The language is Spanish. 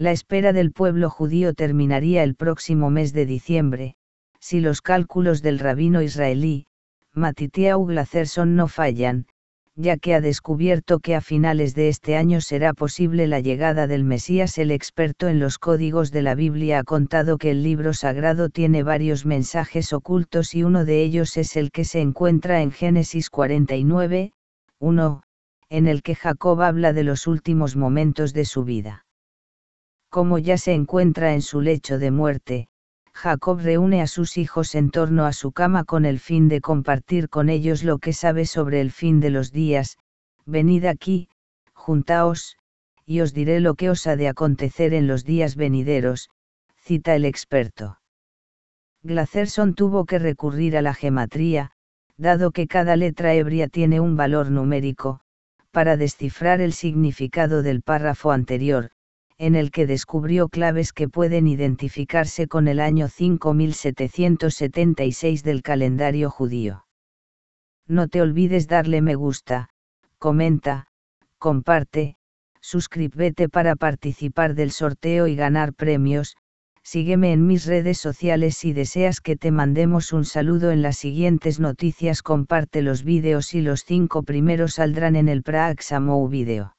La espera del pueblo judío terminaría el próximo mes de diciembre, si los cálculos del rabino israelí, Matityahu Glacerson no fallan, ya que ha descubierto que a finales de este año será posible la llegada del Mesías. El experto en los códigos de la Biblia ha contado que el libro sagrado tiene varios mensajes ocultos y uno de ellos es el que se encuentra en Génesis 49, 1, en el que Jacob habla de los últimos momentos de su vida como ya se encuentra en su lecho de muerte, Jacob reúne a sus hijos en torno a su cama con el fin de compartir con ellos lo que sabe sobre el fin de los días, venid aquí, juntaos, y os diré lo que os ha de acontecer en los días venideros, cita el experto. Glacerson tuvo que recurrir a la gematría, dado que cada letra ebria tiene un valor numérico, para descifrar el significado del párrafo anterior, en el que descubrió claves que pueden identificarse con el año 5776 del calendario judío. No te olvides darle me gusta, comenta, comparte, suscríbete para participar del sorteo y ganar premios, sígueme en mis redes sociales si deseas que te mandemos un saludo en las siguientes noticias comparte los vídeos y los cinco primeros saldrán en el Praxamo Video.